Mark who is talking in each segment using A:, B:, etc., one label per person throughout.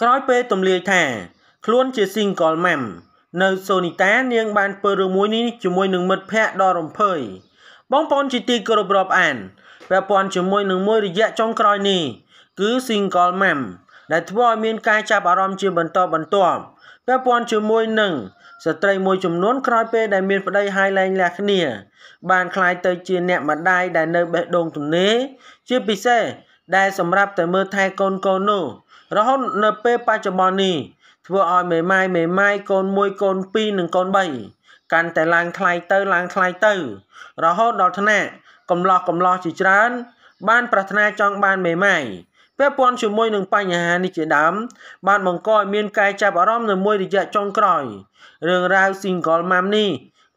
A: ក្រោយពេលទម្លាយថាខ្លួនជា single mom នៅសូនីតានាងបានធ្វើរឿងមួយនេះជាមួយនឹងមិត្តភ័ក្តិដ៏រំភើយបងប្អូនជាទីគោរពរាប់អានពាក់ព័ន្ធជាមួយនឹងមួយរយៈចុងក្រោយនេះគឺ single mom ដែលធ្វើឲ្យមានការចាប់អារម្មណ៍ជាបន្តបន្ទាប់ពាក់ព័ន្ធជាមួយនឹងស្ត្រីមួយចំនួនក្រោយពេលដែលមានប្តីហើយលែងលះគ្នា បានคล้ายទៅជាអ្នកម្ដាយដែលនៅបេះដូងទំនេរជាពិសេសដែលសម្រាប់តែមើលថែកូនកូននោះរហូតនៅពេលបច្ចុប្បន្ននេះធ្វើឲ្យមេម៉ាយមេម៉ាយកូន1កូន2និងកូន3កាន់តែឡើងថ្លៃទៅឡើងថ្លៃទៅ រហូតដល់ថ្នាក់កំឡោះកំឡោះជាច្រើនបានប្រាថ្នាចង់បានមេម៉ាយពាក់ព័ន្ធជាមួយនឹងបញ្ហានេះជាដើមបានបង្កឲ្យមានការចាប់អារម្មណ៍នៅមួយរយៈចុងក្រោយរឿងរ៉ាវ Single Mom នេះ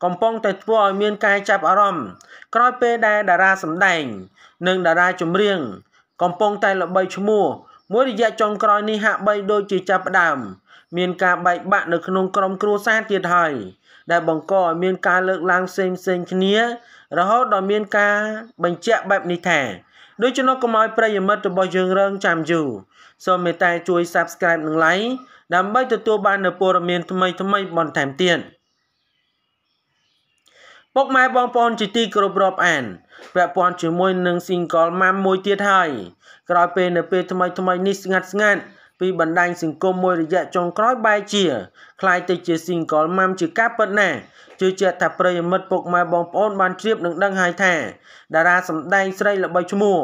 A: កំពុងតែធ្វើឲ្យមានការចាប់អារម្មណ៍ក្រោយពេលដែលតារាសម្ដែងនិងតារាចម្រៀង កំពុងតែល្បីឈ្មោះមួយរយៈចុងក្រោយនេះហាក់បីដូចជាចាប់ផ្ដើមមានការបែកបាក់នៅ ក្នុងក្រុមគ្រួសារទៀតហើយដែលបង្កឲ្យមានការលើកឡើងផ្សេងផ្សេងគ្នា រហូតដល់មានការបញ្ជាក់បែបនេះថាដូច្នោះកុំឲ្យប្រិយមិត្តរបស់យើងរងចាំយូរសូមមេត្តាជួយ Subscribe និង Like ដើម្បីទទួលបាននូវព័ត៌មានថ្មីៗបន្ថែមទៀត។ពុកម៉ែបងប្អូនជាទីគោរពរាប់អានពាក់ព័ន្ធជាមួយនឹង Single Mom មួយទៀតហើយក្រោយពេលនៅពេលថ្មីថ្មីនេះស្ងាត់ស្ងាត់ពីបណ្ដាញសង្គមមួយរយៈចុងក្រោយបែជាคล้ายទៅជា Single Mom ជាការពិតណាស់ជឿជាក់ថាប្រិយមិត្តពុកម៉ែបងប្អូនបានជ្រាបនឹងដឹងហើយថាតារាសម្ដែងស្រីល្បីឈ្មោះ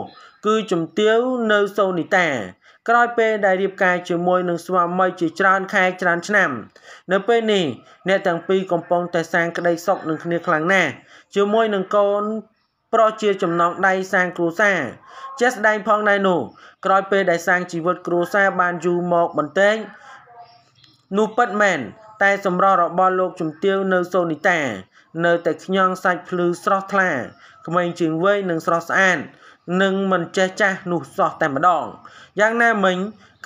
A: គឺជំទាវនៅសូនីតាក្រោយពេលដែលរៀបការជាមួយនឹងស្វាមីជាច្រើនខែច្រើនឆ្នាំ នៅពេលនេះអ្នកទាំងពីរកំពុងតែសាងក្តីសុខនឹងគ្នាខ្លាំងណាស់ជាមួយនឹងកូន ប្រុសជាចំណងដៃសាងគ្រួសារជាស្ដែងផងដែរនោះ ក្រោយពេលដែលសាងជីវិតគ្រួសារបានយូរមកបន្តិចនោះពិតមែនតែសម្រស់របស់លោកជំទាវនៅសូនីតានៅតែខ្ញងសាច់ភ្លឺស្រស់ថ្លាក្មេងជាងវ័យនិងស្រស់ស្អាតនិងមិនចេះចាស់នោះសោះតែម្ដងយ៉ាងណាមិញ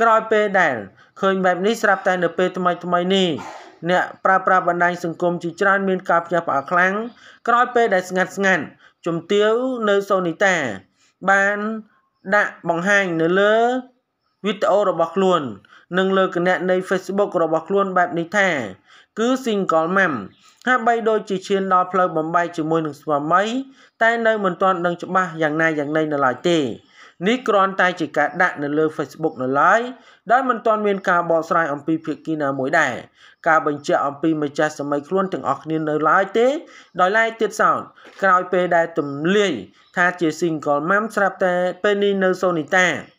A: ក្រោយពេលដែលឃើញបែបនេះស្រាប់តែនៅពេលថ្មីថ្មីនេះអ្នកប្រើប្រាស់បណ្ដាញសង្គមជាច្រើនមានការផ្ញើផ្អើលខ្លាំងក្រោយពេលដែលស្ងាត់ស្ងាត់ជំទាវនៅសូនីតា បានដាក់បង្ហាញនៅលើវីដេអូរបស់ខ្លួននិងលើគណនី Facebook របស់ខ្លួនបែបនេះថាគឺ single mom ហាក់បីដូចជាឈានដល់ផ្លូវបំបីជាមួយនឹងស្វាមី តែនៅមិនទាន់ដឹងច្បាស់យ៉ាងណាយ៉ាងណីនៅឡើយទេនេះគ្រាន់តែជាការដាក់នៅលើ Facebook នៅឡើយដែលមិនទាន់មានការបកស្រាយអំពីភាគីណាមួយដែរការបញ្ជាក់អំពីម្ចាស់សម័យខ្លួនទាំងអស់គ្នានៅឡើយទេដោយឡែកទៀតសោត ក្រោយពេលដែលទំលាយថាជា single mom ស្រាប់តែពេលនេះនៅសូនីតា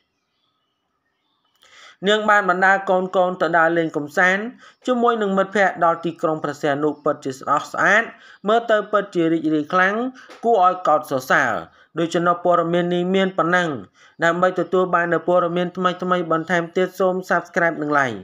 A: នាងបានបណ្ដាកូនកូនទៅដើរលេងកំសាន្តជាមួយនឹងមិត្តភ័ក្តិដល់ទីក្រុង ប្រសែនុពិតជាស្អស់ស្អាតមើលទៅពិតជារីករាយខ្លាំងគួរឲ្យកោតសរសើរដោយចំណព័ត៌មាននេះមានប៉ុណ្ណឹង ដើម្បីទទួលបាននូវព័ត៌មានថ្មីៗបន្ថែមទៀតសូម Subscribe និង Like